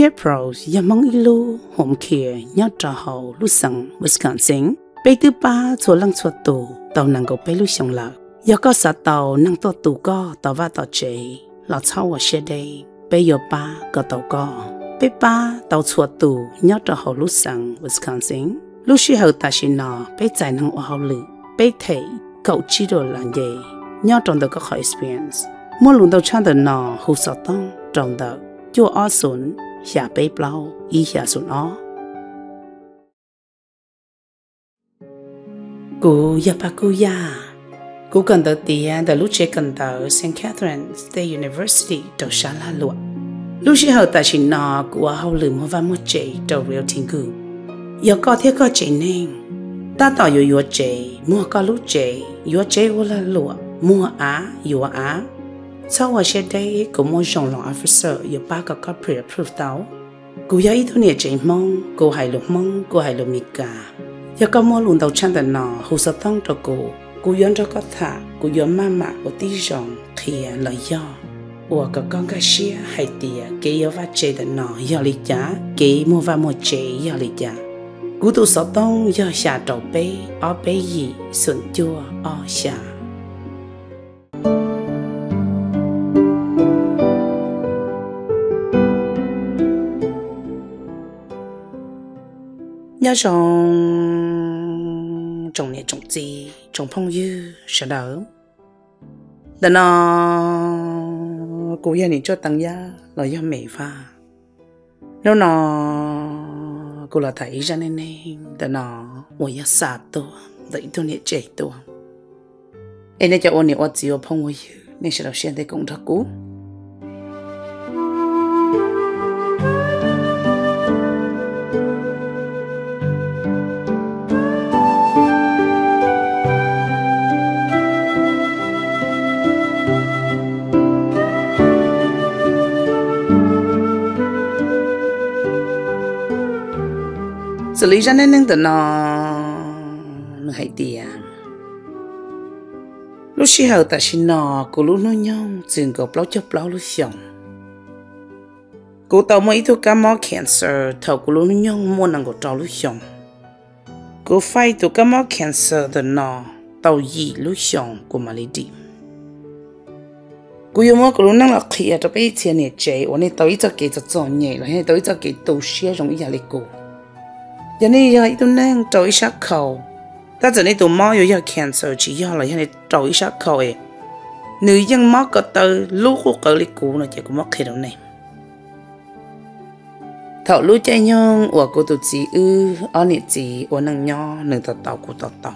Care Pros mong Ilu Home Care Nhớ Trò Hậu Lu Sẵn Wisconsin Bây tư ba chỗ lăng chỗ tù Tàu nàng gầu bây lu xong lợ Giờ có sợ tàu nàng tàu tù có Tàu va tàu chế Lọ cháu ở xe đây Bây giờ ba có tàu có Bây ba tàu chỗ tù Nhớ Trò Hậu Lu Sẵn Wisconsin Lu sư hậu ta xin nò Bây giải nàng ở hậu lự Bây thầy cậu chỉ đồ là gì Nhớ trong đó có khỏi experience Mỗi lần đầu trang tờ nò? Hù sợ tông Trong đó chưa ở xuống 下背包一下顺哦。Cú ya pa cú ya, cú cần tới tiền từ lúc cần tới St Catherine State University đầu sáng là lụa. Lúc chế hậu tại chỉ nọ của hậu lử mua và mua chế đầu rượu thiên cử. Yêu có thiết có chế nên, ta tỏ yếu yếu chế, mua có lúc chế, yếu chế vô là lụa, mua á, yếu á sau hoa xe đây có một dòng lòng officer yêu ba cái các pre-approved tao cô yêu ít thôi chỉ mong cô hài lòng mong cô hài lòng mít cả yêu có một lần đầu chân tận nọ hồ sơ tăng cho cô cô yêu cho có thả cô yêu mama của tí dòng kia là do ủa cả con cái xe hay tìa cái yêu và chế đàn nọ yêu lý giá cái mua và mua chế yêu lý giá cô tu sơ tông yêu xà trầu bê ó bê gì xuân chua ó xà nhớ trong trong nhà trong gì trong phong dư sẽ đỡ đó nó cụ gia đình cho tăng gia là do mẹ pha nếu nó cụ là thấy ra nên nên đó nó ngồi nhà xa tôi đợi tôi nhẹ chạy tôi em cho ôn nhẹ ôn chiều phong dư nên sẽ đọc xem thấy cũng thật cũ xử lý ra nên nên tận nó nó hay đi à lúc xí hậu ta xin nọ cô lúc nó nhau chuyện cậu bao chấp bao lúc xong cô tao mới thu cá mò cancer thầu cô lúc nó nhau mua nàng cô trâu lúc xong cô phải thu cá mò cancer tận nó tàu gì lúc xong cô mà lấy đi cô yêu mơ cô lúc năng là khía cho bây tiền này chơi ổn này tao ít cho kỹ cho chọn nhẹ rồi hay tao ít cho kỹ tàu xe trong ít nhà lấy cô giờ này giờ tụi nàng trội sắc khẩu ta giờ này tụi mò giờ giờ chỉ giờ là giờ này trội sắc khẩu ấy nữ dân mò cái tờ lúc của cỡ lịch cũ nó chỉ có mò khi đâu này thọ lúc chơi nhon của cô tụi chị ư ở nị chị ở nàng nho nàng tàu tàu của tàu tàu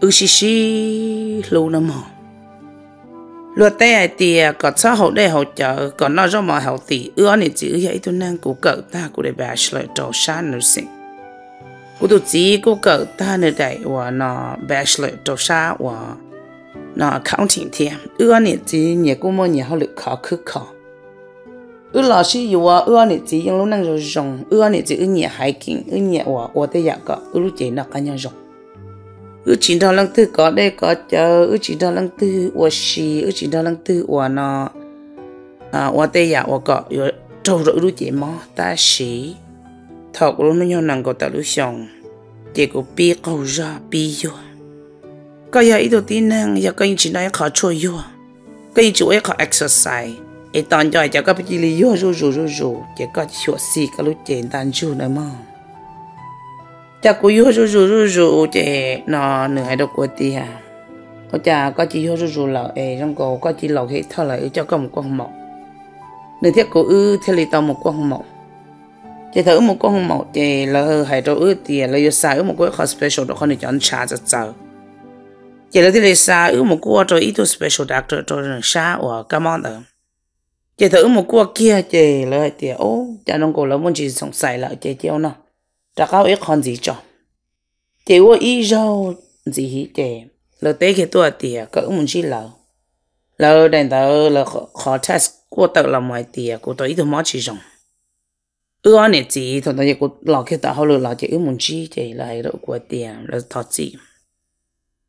ư xì xì lâu năm rồi lúa tê ai thì à, có xã hậu đây hậu chợ có nó cho mà hậu thì ưa này chỉ vậy tôi năng cố cậu ta cố để bà lời trổ san nữa xin cố tôi chỉ cố cậu ta nữa đại và nó bà lời trổ sa và nó khảo chính thiên ưa này chỉ nhà cố mà nhà hậu lực khó khứ khó ưa là sư yêu à ưa này chỉ những lúc năng rồi dùng ưa này chỉ ưa nhà hải kinh ưa nhà và và tôi dạy cả ưa lúc chỉ nó cái nhau rồng ư chỉ đó lăng tư có đây có chờ ư chỉ đó lăng tư ủa xì ư chỉ đó lăng tư ủa nó à ủa tây giả dạ, ủa có ủa trâu rồi ư chỉ mò ta xì thọc luôn nó nhau nàng có ta lũ xong thì có bi cầu ra bi vô có giờ ít đầu tiên năng giờ cái chỉ nói khó chơi yo cái chủ ấy khó exercise ấy tòn cho cho các bạn lý vô rồi rồi rồi rồi chỉ có chuột xì các lúc chén tan chu nữa mà cha cú yêu rú rú rú rú chị nó nửa hai đầu của ti à có cha có chị yêu rú rú lẩu ấy trong cô có chị lẩu hết thở lại cho con một con mọc nửa thiết cô ư theo lì tao một con mọc chị thử một con mọc chị là hai đầu ư tiền là yêu sai một cái khó special đó con được chọn cha rất cháu chị là thế lì sai ư một cái cho ít special doctor cho nên sa và cảm ơn đó chị thử một cua kia chị là tiền ô cha nông cô là muốn chị sống sai lại chị chịu nào ta cao ít con gì cho thì wo ý rau gì hí để lỡ tế cái tua tiệt cỡ muốn chi lỡ lỡ đến tờ lỡ khó test của tờ là mọi tiệt, của tôi ít thôi mất chi rong ư anh này chỉ thằng tôi của lọ kia tao lỡ lọ chỉ ư muốn chi thì lại lỡ của tiệt, lỡ thọt gì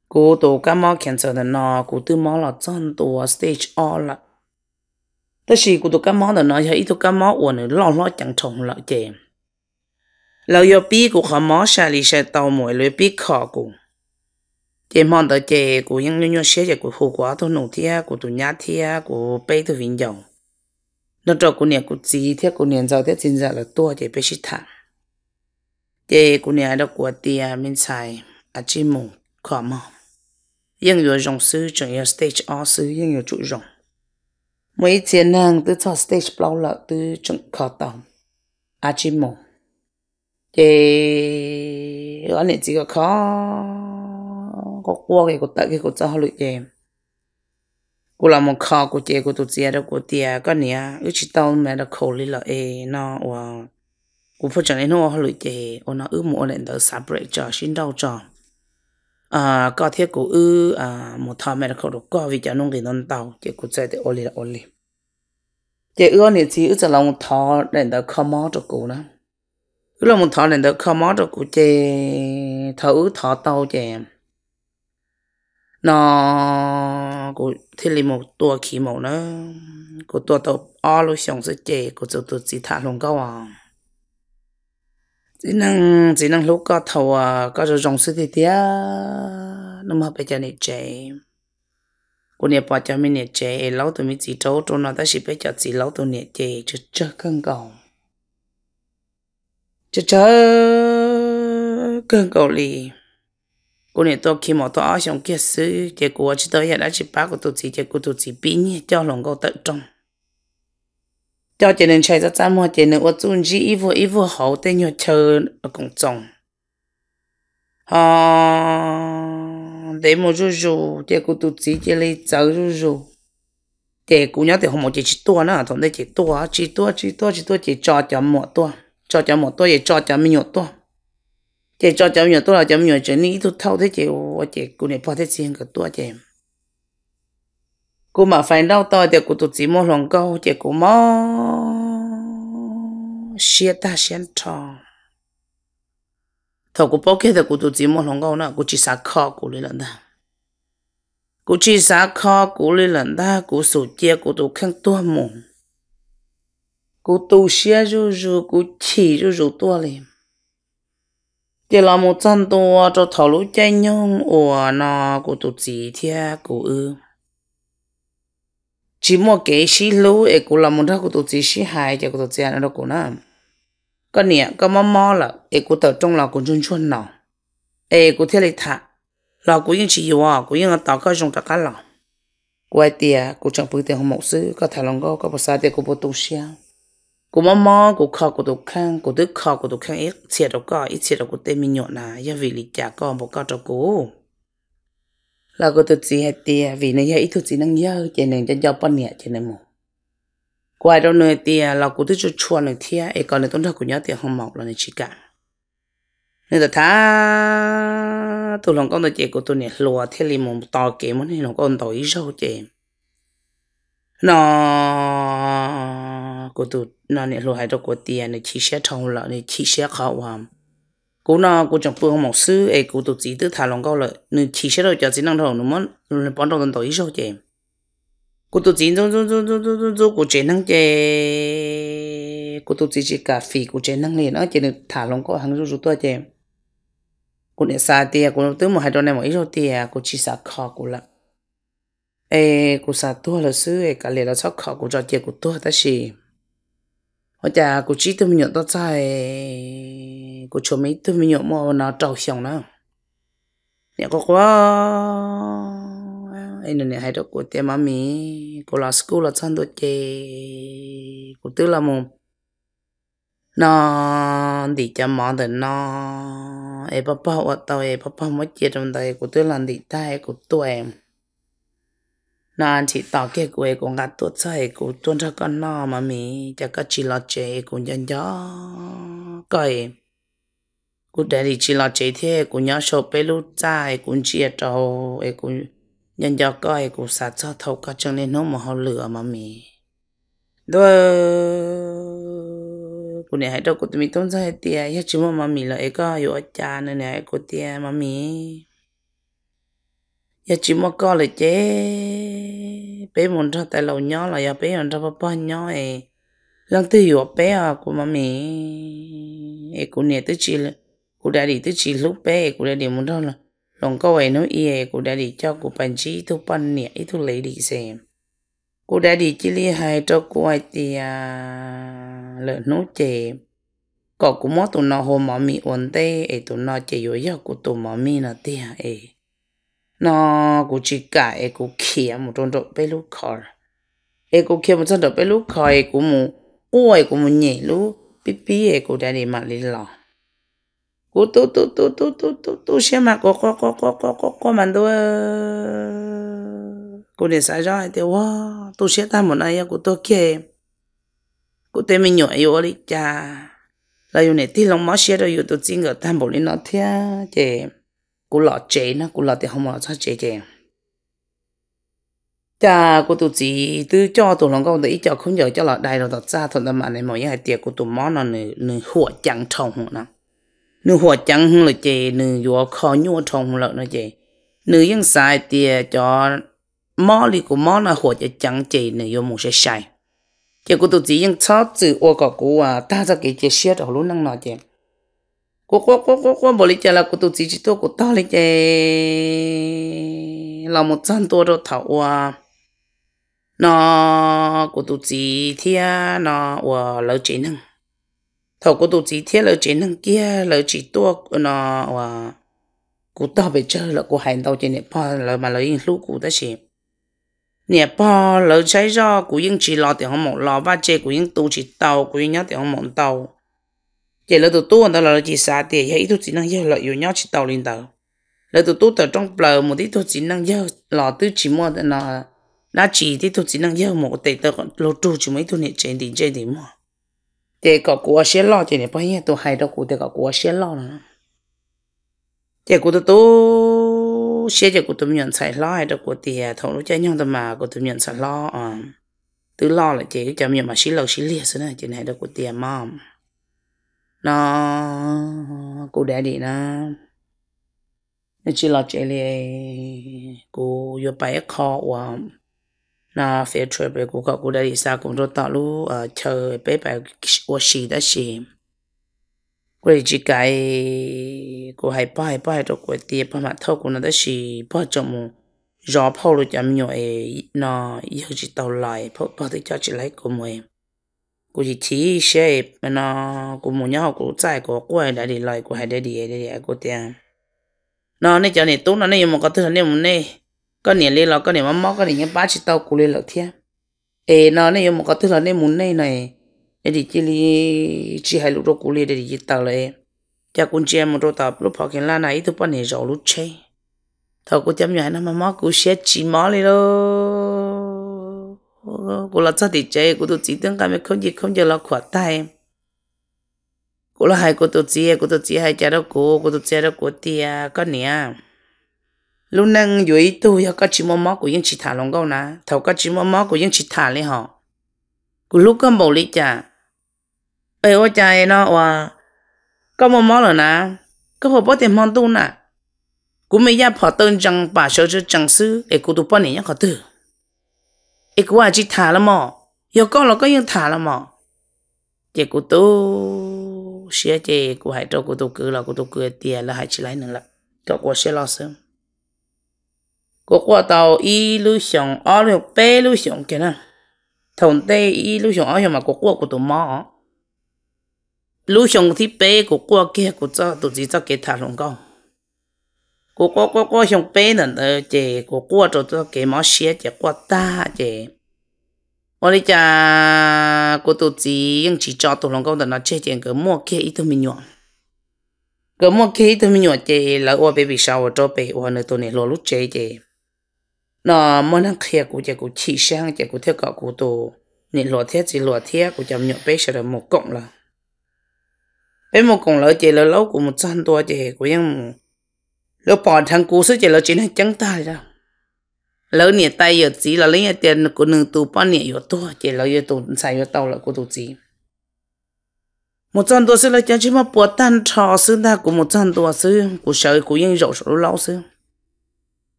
cô tôi cái mò khen cho nó cô tôi mò là chân tổ stage all là đó là cô tôi cái mò là nó hay cái cá mò nó lọ lọ chẳng trồng lọ chèm lâu yo bi của khó mở xa lì xe tàu mỗi lưới bi khó của chế mòn tờ chế của những nhu nhu xe chế của hồ quá thôn nụ thia của tụ nhát thia của bê thụ vinh dòng nó cho của nhà của chí thia của nhà giàu thia xin ra là tua chế bê xích thẳng chế của nhà đó của tia mình xài à chi mù khó mò nhưng yo dòng sư chẳng yo stage o sư nhưng yo trụ dòng mấy chiến hàng từ cho stage bao lợi từ chẳng khó tòng à chi mù ye anh ấy chỉ có khó có qua cái cột tại cái cột sao lụi ye cô làm một khó cô chơi cô tụt chơi đó cô tia có nè ước chỉ tao mẹ đã khổ lý là e nó và cô phải chẳng nên nó lụi ye ô nó ước muốn nên đỡ sập bể cho xin đâu cho à có thiết cô ư à một thao mẹ đã khổ được có vì cho nó cái non tàu chơi cô chơi thì ô lý là ô lý chị ước ấy chỉ ước chỉ là một thao nên đỡ khó máu cho cô nữa ยลมันถอนเดินเข้ามาจากกูเจถอยถอโตเจนอกูเทลิมตัวขี้หมูนะกูตัวโตอ้อลูกสงสิเจกูจะตัวจีทาลงก็ว่าจีนังจีนังลูกก็ถอยก็จะรงสทิเดียวนึกมาไปเจากนี่เจกูเนี่ยปัจจัไม่เนี่ยเจเอ๋เราตัวมีจีโตตัวนั่าจะสิไปจากจีเราตัวเนี่ยเจจะเจอกันก่อน chớ chớ cơn cầu lì cô này tôi khi mà tôi ở trong kia xứ chỉ của chỉ tới hiện đã chỉ bác của tôi chỉ chỉ của tôi chỉ bị cho lòng câu tự trong cho chỉ nên chạy ra ra mua chỉ nên ở chung chỉ ít vừa ít vừa hậu tên nhau chờ ở công trong à ờ, để một rú rú chỉ của tôi chỉ chỉ lấy cháu rú rú chỉ của nhau thì không một chỉ chỉ tua nữa thằng đấy chỉ tua chỉ tua chỉ tua chỉ tua chỉ cho cho một tua cho cho một tôi cho cho mình nhiều tôi để cho cho nhiều tôi là cho nhiều nhột chị nghĩ tôi thâu thế chị ô chị cô này bỏ thế riêng của tôi chị cô mà phải đau to thì cô tụt chỉ muốn lòng câu chị cô mà xia ta xia tròn thầu cô bỏ kia thì cô tụt chỉ muốn lòng câu nữa cô chỉ xả kho cô lấy lần ta cô chỉ xả kho cô lấy lần ta cô sụt chia cô tụt khăn tua mồm cú tu xia ru ru cú chỉ ru ru tua liền chỉ là một chân tua cho thảo lũ chạy nhung ủa nó cú tu chỉ thia cú ư chỉ một cái xí lũ ấy cú là một thằng cú tu chỉ xí hai cho cú tu chỉ nó đâu cú nam cái nè cái mò mò là ấy cú tao trong là cú chun chun nào ấy cú thế này thà là cú yên chỉ yêu à cú yên tao cái dùng tao cái lòng quay tia cú chẳng bự tiền không một sự có thể lòng có có bao xa tia cú bao tu xia của mò mò của khó của tục khăn của tức khó của tục khăn ít chia đâu có ít chia đâu của tên mình nhộn nà do vì lý trả con một con cho cô, là cô tụt gì hết tia vì này hay ít tụt gì năng nhớ cho nên cho do bao nhẹ cho nên một qua đâu nơi tia là cô tức cho chua nơi tia ai còn nơi tốn thật của nhớ tia không mọc là nơi chỉ cả nơi là thá tụi lòng con tôi chị của tụi nhẹ lùa thế li một to kiếm muốn nơi lòng con tôi ít sâu chị nó cô tu nó nè lo hai đó cô tiền nè chỉ xét thằng là nè chỉ xét khó hòa à. cô nó cô chẳng phương một sư ai cô tu chỉ tự thằng lòng câu là nè chỉ xét đâu cho chỉ năng thằng nó muốn nè bán đồ tận tổ ý số chém cô tu chỉ zô zô zô zô zô zô zô cô chỉ năng chế cô tu chỉ chỉ cà phê cô chỉ năng liền nó chế nè thả lòng câu hàng zô zô tua chém cô nè xa tiền cô tới một hai đó nè một ý số tiền cô chỉ xa khó cô lắm ê cô sa tua là sư ê cả lệ là sao khó cô cho chị cô tua ta xì họ chả cô chỉ tôi mình đó sai cô cho mấy tôi mình nhận mà nó trâu xong nữa nhà có quá anh này hay đó của tiệm mà mi cô là school là chăn đồ chê cô tư là mồm nó đi chăm mỏ thì nó em bắp bắp ở tàu em bắp bắp mất chết trong đây cô tư là đi tay cô tuổi em na chỉ tỏ cái quê con ngã tuột sai của tuôn ra con nó mà mì, chả có chỉ lo chế của nhân gió cởi của để thì chỉ lo chế thế của nhớ số bê lú trai của chia trâu ấy của nhân gió cởi của sát cho thâu cả chân lên nó mà họ lửa mà mì, đôi của này hãy đâu của tụi mình tuôn sai tiề hết chứ mà mì là ấy có yếu cha nên này của tiề mà mì giờ chỉ mua co là chế bé muốn cho tại lầu nhỏ là giờ bé còn cho bao nhỏ ấy lần thứ hiểu bé à của má mẹ ấy cũng nhớ tới chỉ là của đại đi tới chỉ lúc bé của đại đi muốn cho là lòng câu ấy nó ý của đại đi cho của bạn chỉ thu pan nhẹ ấy thu lấy đi xem của đại đi chỉ li hai cho của ai thì à lợn nấu chè có của má tụi nó hôm má mẹ ổn thế, ấy tụi nó chè yếu giờ của tụi má mẹ nó tiệt à, ấy nó cũng chỉ cả e cũng kia một trong đó bé lú khỏi e cũng kia một trong đó bé lúc khỏi cũng mu ôi cũng mu nhẹ lú, bí bí e cũng đã đi mà đi lò cú tu tu tu tu tu tu tu xem mà có có có có có có có mình đâu cú để sai rồi thì wow tu xem ta một này cú tu kia cú tên mình nhảy vô đi cha rồi này tí lòng máu xe rồi tu chính ở tam bộ lên nó thế chứ cô lọ chế nó cô lọ thì không mà cho chế kìa cha cô tu chị tư cho tụi lòng công tí cho không giờ cho lọ đầy rồi tọt ra thuận tâm anh này mọi cái tiệc của tụi món nó nửa nửa hủa trắng trồng hủa nó nửa trắng là chị nửa vô kho nhua trồng lợn nó chị nửa yên xài tiệc cho mó li của mó là hủa cho trắng chị nửa vô một sẽ xài chị cô tu chị vẫn cho chữ ô cả cô à ta sẽ cái chị xe ở luôn năng nói chị cô cô cô cô cô bỏ lấy chè là cô tụt chỉ chỉ tôi cô tao lấy chè là một trăm tuổi rồi thảo à nó cô tụt chỉ thia nó và lỡ chỉ năng thảo cô tụt chỉ thia lỡ chỉ năng kia lỡ chỉ tôi nó và cô tao về chơi là cô hành tao trên nẹp pa là mà lấy lúc cô ta xem nẹp pa lỡ cháy ra cô yên chỉ lo thì không một lo ba chơi cô yên tu chỉ tàu cô yên nhớ thì không một tàu giờ lỡ tụ tu anh ta là chỉ xả tiền hay tụ chỉ năng giờ lợi dụng nhau chỉ tàu lên tàu lỡ tụ tu tàu trong bờ một tí tụ chỉ năng giờ lọ tư chỉ mua là là chỉ tí tụ chỉ năng giờ một tệ tờ lô trụ chỉ mấy tụ này trên tiền trên tiền mà, để có của xe lo chỉ này bao nhiêu tụ hay đâu của để có của xe lo nữa để của tụ tu xe giờ của tụ nhận xài lo hay đâu của tiền thằng lúc chơi nhau tụ mà của tụ nhận xài lo à tứ lo là chỉ cho mình mà xí lâu xí liệt nữa chỉ này đâu của tiền mà nó cô đẻ đi nó nó chỉ là chơi lì cô vừa bài khó và nó phải ờ, chơi bài cô có cô đẻ đi sao cũng rất tao lu ở chơi bài bài của xì đó xì cô chỉ cái cô hay bài bài cho cô tiền bao mà thâu cô nó đó xì bao cho mu rõ phô lu chấm nhỏ nó yêu chỉ tao lại phô bao thì cho chỉ lấy cô mu กูจะชี้เชฟมันอ่ะกูมุ่งยากกูใจกูกูให้ได้ดีเลยกูให้ได้ดีได้ดีกูเตียงนอนนี่จะเนี่ยตุ้นนอนนี่ยังมันก็ตื่นเนี่ยมันเนี่ยก็เนี่ยเลยเราก็เนี่ยมันมอก็เนี่ยป้าชิตเอากูเลยหรอกเทียเอ๋นอนนี่ยังมันก็ตื่นนอนนี่มันเนี่ยหน่อยเดี๋ยวจีลีจีให้ลูกกูเลยเดี๋ยวจีตาเลยจะกุญแจมันตัวตาลูกพอกินล้านไหนทุกปนเนี่ยจะลูกเชยถ้ากูจำอย่างนั้นมันมอกูเสียจีมอเลยลูก cô là sao thì chơi cô tôi chỉ tưởng cái mấy không gì không giờ là khóa tay cô là hai cô tôi chỉ cô tôi chỉ hai cha đó cô cô tôi chỉ đó cô tia có nè lúc nãy dưới tôi có chỉ mắm của những chỉ thả lòng câu nè thầu có chỉ mắm của những chỉ thả lấy họ cô lúc có bầu lý cha ơi ô cha nó à có mắm rồi nè có phải bỏ tiền mắm tu nè cô mấy gia phật tên trăng bà sợ chứ chẳng sư để cô tôi bỏ nè nhá khó tử 一个话去塔了嘛，要搞了个又塔了嘛，结果都现在我还照顾都够了，我都够点了，还起来能了，搞过些老师。我过到一路上二路八路上去呢，同对一路上二上嘛，我过我都忙。路上去背我过去，我早都只早给他弄搞。cô cô cô cô không biết nữa ờ chị cô cô cho cho cái món xe chị qua ta chị ở đây cha cô tổ chỉ những chỉ cho tổ lòng công tận nó chơi tiền cái mua kia ít thôi mình nhọn cái mua kia ít thôi mình nhọn chị là ô bé bị sao ở chỗ bé ô nơi tổ này lo lúc chơi chị nó muốn ăn kia cô chị cô chỉ sang chị cô theo cậu cô tổ nên lo thiết chỉ lo thiết cô chăm nhọn bê sẽ được một cộng là bê một cộng là chị là lâu của một trăm tuổi chị của những lỡ bỏ thằng cú sức chạy lỡ chính hành chẳng tài ra, lỡ nhẹ tay giờ chỉ là lấy tiền của nương tù bao nhẹ giờ tua chạy lỡ giờ tù xài giờ tàu là của tù chỉ một trăm đô sư là chẳng chỉ mà bỏ tan trò sư ta của một trăm đô sư của sợ của yên rậu sổ lâu sư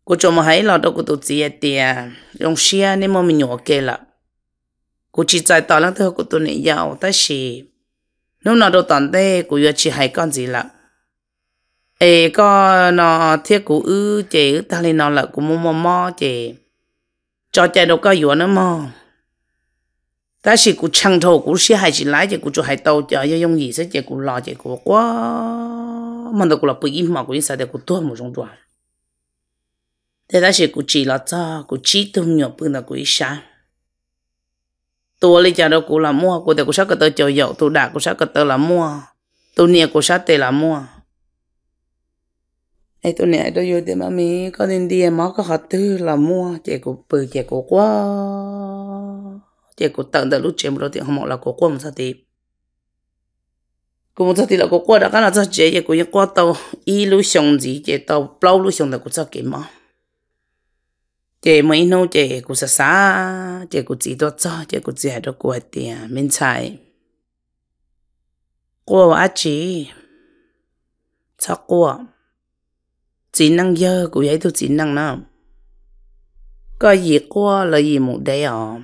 của chồng mà hãy lỡ đâu của tù chỉ tiền dùng xe nên mà mình nhỏ kê là của chỉ chạy tàu lăng thơ của tù này giàu ta chỉ nếu nào đâu toàn tê của giờ chỉ hay con gì lắm ê, có nó thiết của ư chế ta lên nó là của mò mò mò chế cho chạy đâu có yếu nữa mò ta chỉ của chăng thầu của xe hai chỉ lái chế của chỗ hai tàu chở cho dùng gì sẽ chế của lo chế của quá mà đâu của là bị im mà yên sao để của tôi một trong đoàn. thế ta chỉ của chỉ là cho của chỉ tôi nhiều bữa là yên sáng tôi lấy chả đâu cũng là mua của để cũng sát cái tơ chờ dậu tôi đã cũng sát cái tơ là mua tôi nia cũng sát tờ là mua ai tôi nè tôi vô tìm mami có nên đi em máu có hạt tư là mua chè cổ bự ừ, chè cổ quá chè cổ tận tận lúc chèm rồi thì không là cổ quá một sao thì cũng một sao thì là cổ quá đã cái là sao chè chè cổ những quá tàu y lúc xong gì chè tàu bao lúc xong là cổ sao kiếm mà chè mấy nô chè cổ sao sa chị của chị đó cho chị của chị hai đó của tiền mình xài của chị sao của chỉ năng dơ của giấy tôi chỉ năng nào có gì qua là gì một đấy à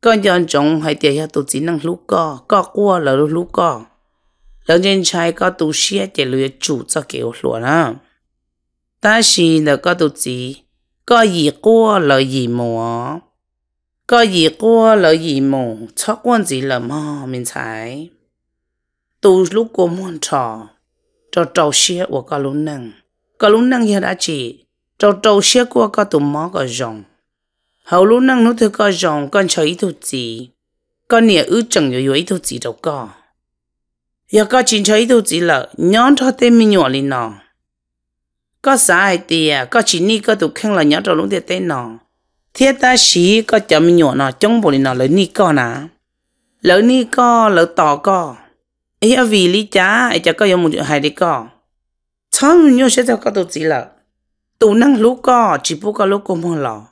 có dân chúng hay tiền cho tôi chỉ năng lúc có có qua là lúc có lớn trên trai có tu sĩ để lừa chủ cho kiểu lúa nữa ta chỉ là có tu chỉ gì qua là gì mùa à. có gì qua là gì mùa chắc quan gì là mò mình thấy tu lúc qua muốn trò cho trâu sĩ của có lúc năng có lúc năng hiện đã chỉ trâu trâu xe qua có tụm mó có rồng hầu lúc năng nó thứ có rồng con cho ý thu gì con nè ư chẳng yếu yếu ý thu gì đâu có giờ có chính cho ý thu gì là nhón cho tên mình nhỏ lên nọ có sai thì có chỉ ni có tụt khen là nhón cho lúc tên nọ thiết ta xí có cho mình nhỏ nọ trong bộ lên nọ lấy ní con à lỡ ní co lỡ tỏ co ấy vì lý chá ấy chả có dùng một hài đi co cháu nhớ sẽ theo các tổ chức là tụ năng lũ có chỉ bố có lũ cũng không lò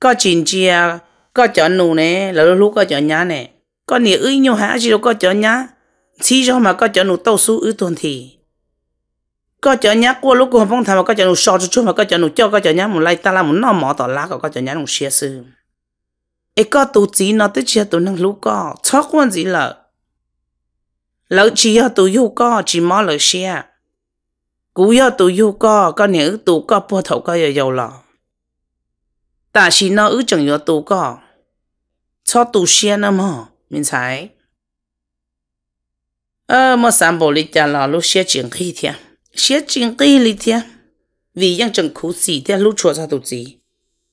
có chín à, có chợ nụ nè là lũ có chợ nhá nè có nhiều ư nhau hả chỉ có chợ nhá chỉ cho mà có chợ nụ tàu su ư tuần thì có chợ nhá qua lũ cũng phong thằng mà có chợ nụ sò chút chút mà có chợ nụ cho có chợ nhá một lai ta là một nó mỏ tỏ lá có chợ nhá nụ xia sư ấy có tổ chức nó tới chia tụ năng lũ có cháu quan gì là lỡ chỉ tụ yêu có chỉ mò lỡ xia 古要都有个，个年都个波头个也有了。但是呢，有种要都个，超都鲜了嘛，明才。呃，么三宝里家了，路写经给天，写经给里天，为养正苦死的路错啥都知。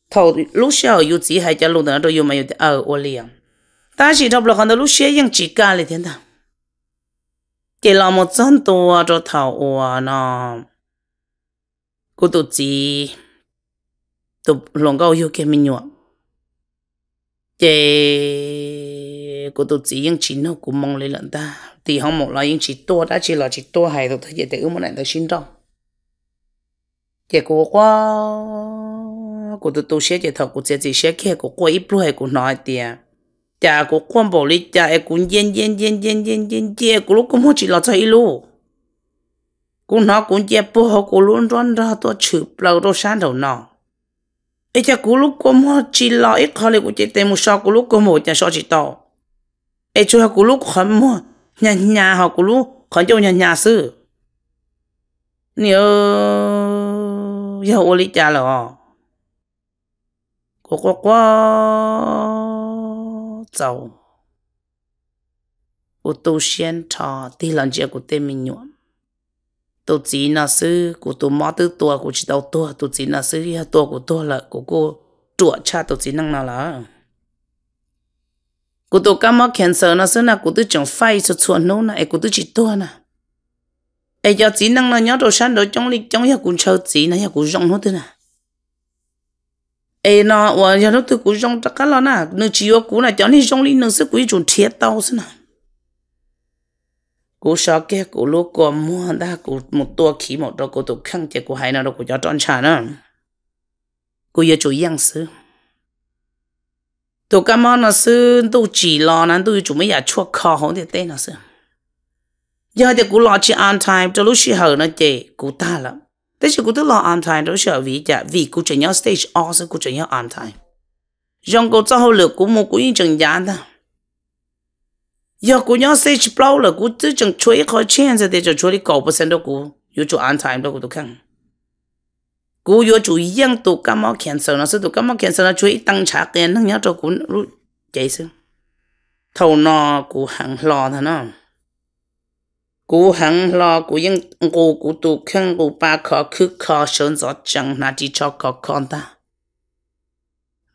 头路小有只还家路的都有没有的二我两，但是他不看到路写养自家里天的。chỉ là một dân tua cho thảo ủa nó cô tụt chỉ, tụt lòng gạo yêu cái mình nhọ chị cô tụt chỉ những chín nó cũng mong lấy lần ta thì không một là những chỉ tua đã chỉ là chỉ tua hay tụt thấy để ưu một này tụt xin đâu chị cô qua, cô tụt tụt sẽ chị thảo cô sẽ chỉ sẽ kia cô qua ít luôn hay cô nói tiền chả có quan bảo lý chả em cũng yên yên yên yên yên yên yên của lúc cũng mua chỉ là chơi luôn cũng nó cũng yên bố họ cũng luôn run ra tôi chụp là tôi sáng đầu nó ấy chả của lúc cũng mua chỉ là ít họ lại cũng chỉ tìm một sao của lúc cũng mua cha sao chỉ to ấy cho của lúc họ mua nhà nhà họ của lúc họ cho nhà nhà sư nhiều giờ ô lý chả rồi có có có chầu của tu xuyên trò thì lần trước của tên mình nhuộm tu chỉ là sư của tu mò tư tua của chỉ đầu tua tu chỉ là sư ya tua của tua là của cô trụ cha tu chỉ năng nào là của tu cam mò khen sợ nó sư là của tu chẳng phai cho chuồn nô na của e tu chỉ tua na ai cho chỉ năng là nhớ đồ san đồ trong lịch trong ya cũng chờ chỉ na ya cũng rộng hết thế nào ê nó và giờ nó từ cú rong chắc là na nửa chiều có cú này cho nên rong linh nửa sẽ cú chuẩn thiết tao xin nào cú sợ kia cú lúc cú mua đã cú một tua khí một đó cú tụ khăng chạy cú hay nào đó cú cho tròn chả nữa cú giờ chủ yang sư tụ cam món nó sư tụ chỉ lo nè tụ chủ mấy nhà chua khó hổng thì tên nó sư giờ thì cú lo chỉ an time cho lúc xí hở nó chạy cú ta lắm thế chỉ cụ tức là an thai đối sợ vì chả vì cụ chỉ nhau stage o sẽ cụ chỉ nhau an thai dòng cụ cho hậu lực cụ mua cụ yên chừng gián ta giờ cụ nhau stage pro là cụ tức chẳng chuối khỏi chen sẽ để cho chuối đi cầu bớt sen đó cụ yếu chủ an thai đó cụ tôi khăng cụ yếu chủ yên tụ cá mau cancel nó sẽ tụ cá mau cancel nó chuối tăng trả tiền nâng nhau cho cụ chạy xứ thầu nó cụ hàng lo thà nó cú hằng lo cú yên cú cú tu khăn ba khó cứ khó sớm rõ chẳng là chỉ cho con ta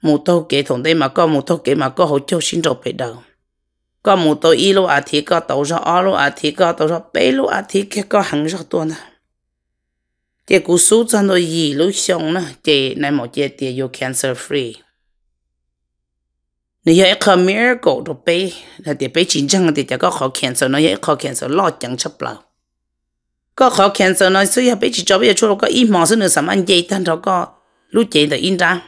mù tô kể thằng đây mà có mù tô kể mà có hỗ trợ xin rồi phải có mù tô y lo à thì có tàu ra ó lo có tàu ra bê lo à cái có hằng ra tuần à chỉ cú số cho nó gì lúc xong nữa chỉ này một chỉ tiền vô cancer free nếu như có miracle rồi bé là để bé chiến tranh thì cho có khó cancel nó như khó cancel lo chẳng chấp lâu có khó cancel nó suy là bé chỉ cho bây giờ cho có mỏ số nữa sắm ăn dây tan rồi có lúc chạy được in ra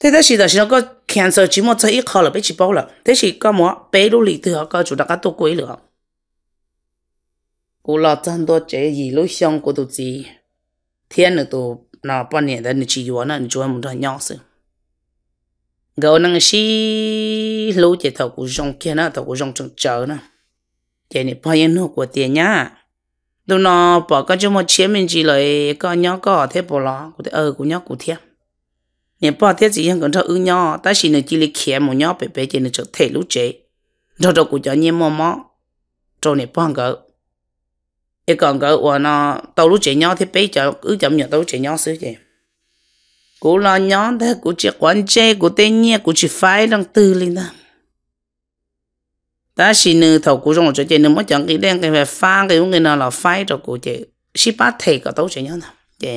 thế đó là nó có cancel chỉ một cái ít khó là bé bao là thế chỉ có một bé lúc lì từ họ có chủ đặc cá tôi quấy nữa cô lo chân đó chế gì lúc xong cô tôi thiên nữa tôi nào bao nhiêu đó chỉ yêu nó chỉ muốn cho nhau sự gấu năng xí lú chỉ thầu của rong kia nó thầu của rong trong chợ nó chỉ này bao nhiêu nước của tiền nhá lúc nó bỏ cái chỗ mà chiếc mình chỉ lấy có nhóc có thế bỏ lọ của thế ơi ờ, của nhóc của thế nè bỏ thế gì không cần cho ư nhọ ta chỉ nên chỉ lấy kia một nhóc bé bé chỉ nên cho thể lú chế cho cho của cho nhiên mò mò cho nè bỏ gấu cái còn gấu của nó tàu lú chế nhóc thế bé cho cứ chậm nhận tàu chế nhóc xứ vậy cô lo nhón thế cô chỉ quán chê cô tên nhẹ cô chỉ phái lòng tư lên đó ta chỉ nữ thầu cú trong chỗ chơi nữ mất chẳng cái đen cái về pha cái người nào là phái rồi cô chị ship bát thề cả tấu chơi nhón chị.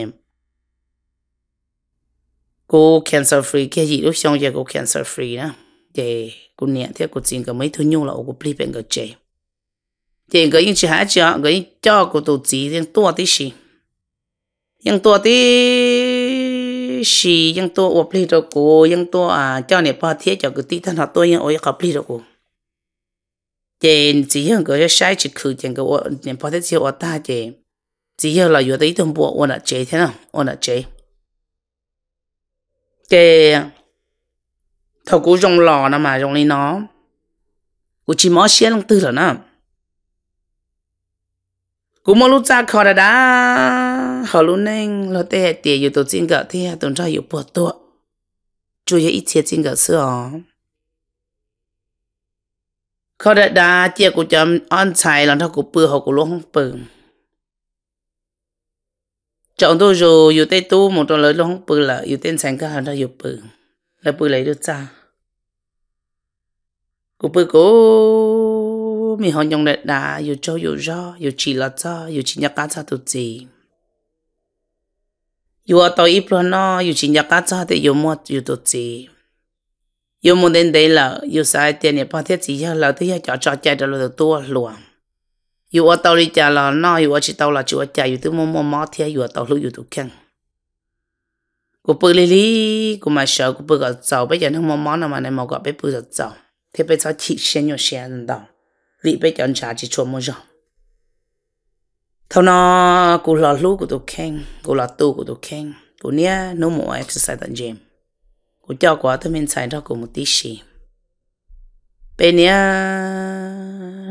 cô cancer free cái gì lúc xong giờ cô cancer free đó chị cô nhẹ thế cô xin cái mấy thứ nhung là cô plei bên cái chị chị cái những chị hái cho cái cho cô tổ chức riêng tua tí gì riêng tua tí xì yang to ốp lì đâu cô yang to à cho nè ba thiết cho cái tí thân họ tôi yang ôi gặp lì đâu cô chị chỉ yang cái sai chỉ khử chẳng cái nè ba thiết chỉ ốp ta chị chỉ yang là vừa đấy thông bộ ôn là chị thế nào ôn là chị chị thầu cú rong lò nó mà rong lên nó cú chỉ mó xe lăng tư rồi nè cú mó lúc ra khỏi đã họ luôn nên lo tê tiền yêu tổ chính gỡ thì tuần tra yêu bỏ tua chú ý ít tiền chính gỡ sữa เขาได้ดาเจียกูจำอ้อนชายหลังเท่ากูปือเขากูล้วงห้องปืนจองตัวอยู่อยู่ใต้ตู้หมดตัวเลยล้วงห้องปืนละอยู่เต้นแสงก็หันได้อยู่ปืนแล้วปืนเลยด้วยจ้ากูปืนกูมีห้องยองได้ดาอยู่โจอยู่รออยู่จีละจ้าอยู่จีนักการชาตุจี有啊，到一般咯，有钱家家做的有么有多钱，有么人得了，有啥点呢？把天只要了都要叫叫家的了多乱。有啊，到你家了，那有啊去到了就我家有都么么毛天，有啊到路有都看。กูปืนลิลิกูมาเชอกูปืนกับเจ้าไปยันทั้งมอมอนมาในมอกับไปปืนกับเจ้าเทไปเจ้าขี้เชียนอยู่เชียนนั่นดอกวิไปจันชาจิชวนมอจอ thâu nó cô lò lú của tụi khen cô lò tu của tụi khen cụ nia nó mổ exercise tận gym cô cho quả tôi mình xài cho cụ một tí xì bên nia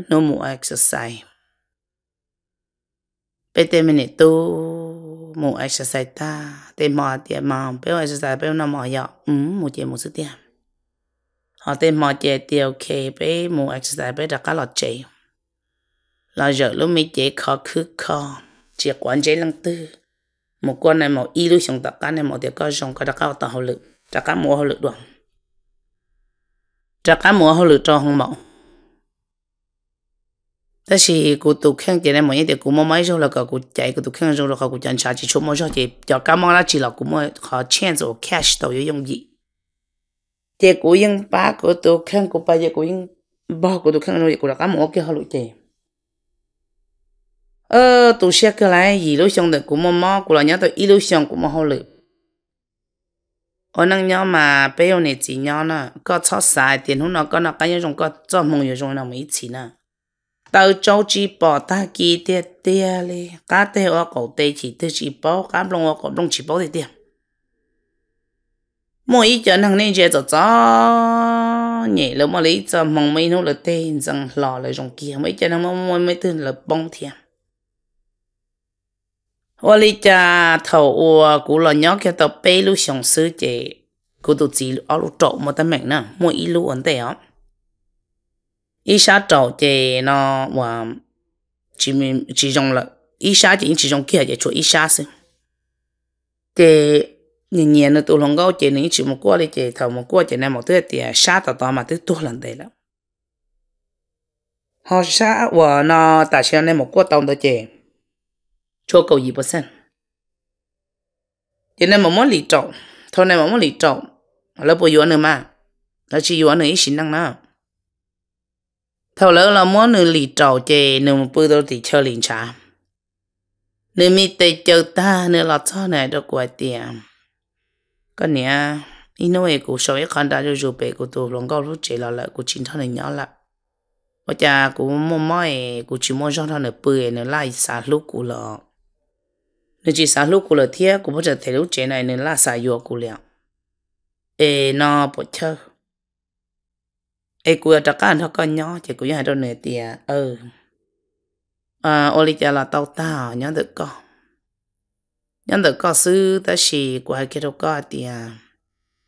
nó mổ exercise bên tên mình tu mổ exercise ta tên mò tiền mò bên exercise bên nó mò dọ ừ một chuyện một số tiền họ tên mò tiền tiền ok bên mổ exercise bên đặt cá lọt chạy là giờ lúc mấy chế khó khứ khó chỉ quan chế lăng tư một con này một y lúc sống tất cả này một tiếng có sống có đặc cao tạo hậu lực đặc cả mùa hậu lực đoàn đặc cả mùa hậu lực cho hồng mẫu Thế thì cụ tụ khen chế này một cái tiếng cụ mua máy rồi là cả cụ chạy cụ tụ khen rồi là cả cụ chẳng trả chỉ số một cho chị cho cá mò là chỉ là cụ mua họ chen rồi cash tàu dùng gì Thế cụ yên ba cụ tụ khen cụ ba giờ cụ yên ba cụ tụ khen rồi cụ là cá mò kia hậu lực chị ờ tụ xe cơ lại gì được của mò mò của là nhớ tôi ít lối xong của mò hồ lực ở mà bây giờ này chỉ nè có cho xài tiền hôm nào có nào cái nhớ dùng có cho mong nhớ dùng nào mấy chỉ nè tao cho chỉ bỏ ta kỳ tiệt tiệt đi cá tê ở cổ tê chỉ tê chỉ bỏ cá lông ở cổ lông chỉ bỏ thì tiệt mỗi ý cho năng nên chơi cho cho mà lấy cho mong mấy nô là tê lò là dùng kia mấy cho năng mong mấy mấy tên là bông thiệt 我哩家头我古老鸟叫到北路上世界，古都只二路走没得门呢，没一路问题哦。一下走的呢，我只面只中了，一下就只中几下就一下是。这年年的都能够这你只么过来这头么过这那么多的下到到嘛都多人得了。好下我呢，大些那么过到的这。cho cậu gì bớt sen thế nên mà muốn lì trộn thôi nên mà muốn lì trộn lớp bồi dưỡng nữa mà nó chỉ dưỡng nữa ít xin năng nào thôi lỡ là muốn nữa lì trộn chè nữa một bữa tôi thì chơi liền chả nữa mi tê chơi ta nữa là cho này đâu quay tiền con nè ino ấy cũng sau ấy khán đã cho dù bé của tôi lòng cao lúc chế là lại của chính thằng này nhỏ lại và cha cũng mong mỏi của chỉ mong cho thằng này bơi nữa lại xa lúc của lọ nên chỉ sáng lúc của lời thiê cũng bắt giờ thấy lúc chế này nên là xài dùa của liệu ê nó bộ chơ ê của trả ăn nó con nhỏ chỉ cô nhớ nhà đâu này tìa ừ à ô lý là tao tao nhớ được con nhớ được con sư ta xì của hai kia đâu có tìa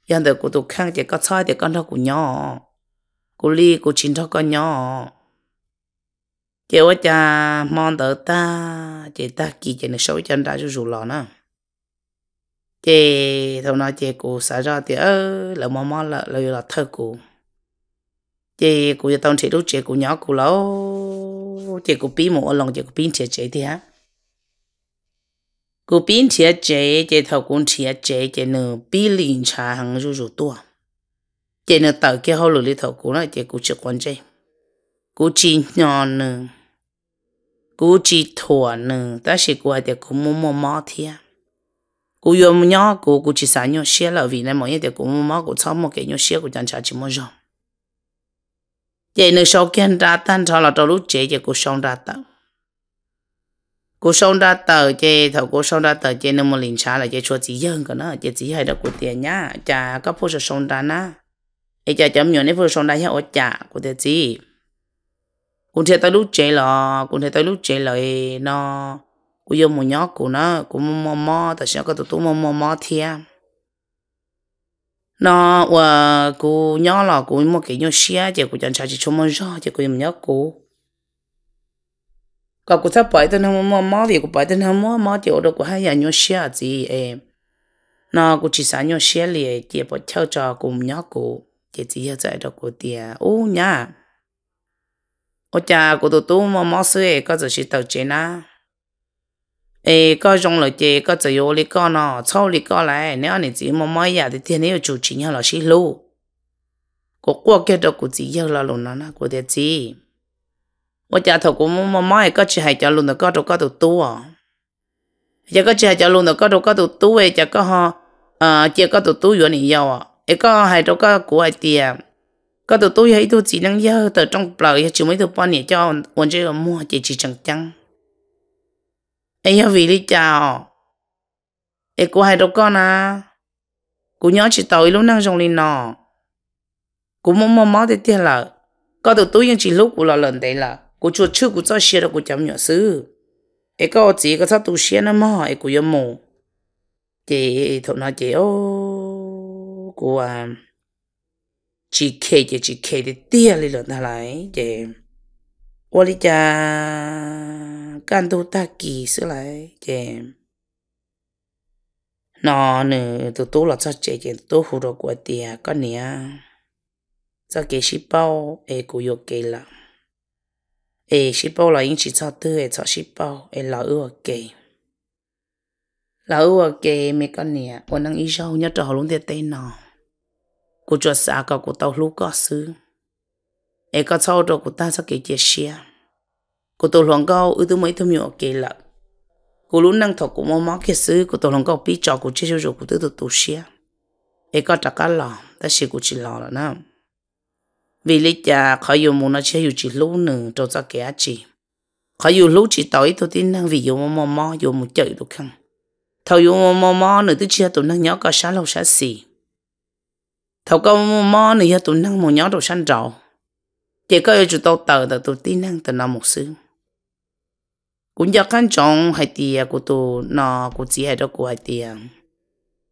nhớ được cô tụi khăn chỉ có sai thì con nó của nhỏ cô ly cô chín đó con nhỏ chị ơi cha mong tớ ta chị ta kỳ chị này xấu chân ra chú rủ lò nè chị thầu nói chị cụ xả ra thì ơ là mò mò lỡ lỡ là thơ cụ chị cụ cho tông chị lúc chị cụ nhỏ cụ lâu chị cụ bí mộ lòng chị cụ bí chị chị thì hả cụ bí chị chị chị thầu cũng chị chị chị nữ bí liền cha hàng rủ rủ tua chị nữ tự kia hầu lười thầu cụ nói chị cụ chưa quan trọng cú chỉ nhỏ nữa cú chỉ thua nữa ta sẽ qua thì cú mua mua mỏ thia cú yêu nhỏ cú cú chỉ sáng nhỏ xe là vì nên mọi người để cú mua mỏ cú xong một cái nhỏ xe cú chẳng trả chỉ mua rong vậy nữa sau khi anh ra tan sau là trong lúc chế thì cú xong ra tàu Cú xong ra tờ chê thầu cú xong ra tờ chê nên một liền xa là chế chua chỉ dân cả nó chế chỉ hai đó cú tiền nhá chả có phô sơ xong ra na ấy e chả chấm nhiều nên phô xong ra nhá ô chả của tiền gì cũng thế tới lúc chơi là cũng thế tới lúc chơi là nó cũng dùng một nhóc của nó cũng mua mua, tại sao có tụi tôi mua mò mò thia à? nó và ờ, cô nhóc là cô mua cái nhóc xia chỉ cô chẳng sao chỉ cho mò rõ chỉ cô dùng nhóc cô có cô sắp bảy tên không mua mò thì cô bảy tên không mò mò chỉ ở đâu cô hay là nhóc xia gì em nó cô chỉ sáng nhóc xia liền chỉ bắt theo cho cô nhóc cô chỉ chỉ ở tại đó cô tiệt ô nhá có cha của tụi mà mò sư ấy có giờ chỉ tàu chế na ấy có dùng lời chế có giờ yêu lý con nó sau lý mà mò nhà thì thiên yêu chủ là xí lô có qua kia đó của là luôn nó nó của thiệt gì có của mà mò ấy có chỉ hay cho luôn được có đâu có tụi tú à giờ có chỉ hay cho luôn được có đâu có tụi tú ấy giờ có họ à ờ, chỉ có tụi có tụi tôi thấy tôi chỉ năng nhớ từ trong lời chứ mấy tụi bọn nhỉ cho ổn chơi mua chỉ chỉ chẳng chăng ấy nhớ vì đi chào ấy cô hai đâu con à cô nhớ chỉ tới lúc năng trong lên nọ cô muốn mua máu thì tiền là có tụi tôi nhưng chỉ lúc của là lần đấy là cô chuột chưa cô cho xe đâu cô chấm nhỏ xứ ấy có chỉ có sao tụi xe nó mò ấy cô yêu mù chị thôi nói chị ô cô à chỉ kể chỉ chỉ kể để tiền lên thay lại để ô lý cha can tu ta kỳ sửa lại để nó nữa tôi tụ là cho chế chế tụ hủ đồ của tiền có nè cho cái ship bao ấy cũng yêu cái là ấy ship bao là những chỉ cho tư ấy cho ship bao ấy là ưa cái là ưa cái mấy con nè còn năng ý sau nhất trò luôn tiền tên nào cô cho xã cả của tàu lúc có xứ, em có sau đó cô ta sẽ kể chia sẻ cô tôi lòng cao ở tôi mấy thâm nhỏ kể là, cô luôn năng thọ của mò mò kia xứ, cô tôi lòng cao bị trò của chơi chơi cô tôi tôi tu sẻ em có trả cả lò đã sẽ cô chỉ lò rồi nè vì lý cha khi dù muốn nó chơi dù chỉ lúc nữa cho ra kẻ chỉ khi dù lúc chỉ tối tôi tin năng vì dù mò mò mò dù một chơi được không thầu dù mò mò mò nữa tôi chia tụi năng nhớ có sáng lâu sáng xì thầu câu mò này giờ tôi năng một nhóm đồ xanh trầu chỉ có chú tao tờ là tôi tin năng từ nó một xứ cũng do căn trọng hay tiền của tôi nó của chị hay đó của hay tiền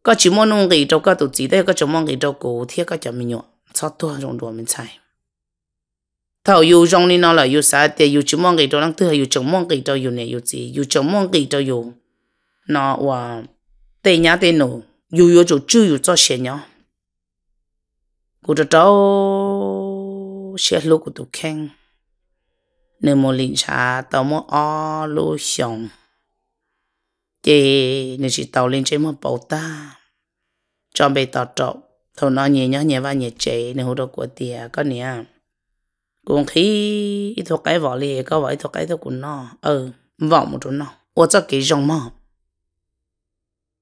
có chỉ mong nông gì đâu các tôi chỉ đây có chỉ mong gì đâu của thiết có chỉ mình nhọ sao tôi trong đồ mình xài thầu yêu trong này nó là yêu xã tiền yêu chỉ mong gì đâu năng tư hay yêu chồng mong gì đâu yêu này yêu gì yêu chồng mong gì đâu yêu nó và tiền nhà tiền nổ yêu yêu chỗ chưa yêu cho xe nhau cô cho cháu xe lô của tụ khen nếu mà linh xa tao mua o lô xong chị nếu chị tàu lên chế mà bảo ta cho bề tỏ trộn thầu nó nhẹ nhớ nhẹ và nhẹ chế nếu hồ đồ của tìa có nè cũng khi ít thuộc cái vỏ lì có vỏ ít thuộc cái thuộc của nó ừ vỏ một chỗ nó ô cho cái dòng mỏ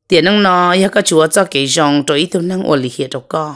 tiền năng nó ya có chúa cho cái dòng cho ít thuộc năng ô lì hiện đâu có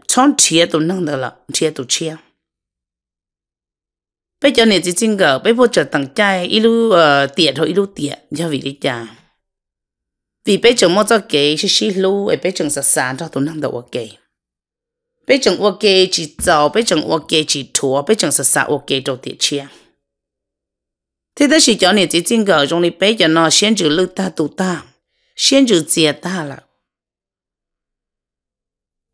chọn chia tụ nâng được là chia tụ chia bây giờ này chỉ chính gở bây vô trở tặng trai ilu tiệt thôi ilu tiệt do vì đi chả vì bây giờ mỗi cái cái xí lu ấy bây giờ sẵn sàng cho tụi nâng đầu ok bây giờ ok chỉ giàu bây giờ ok chỉ thua bây giờ sẵn sàng ok cho tiệt chia thế đó là cho này chỉ chính gở trong này bây giờ nó 先就 lưu ta tụ ta 先就接大了。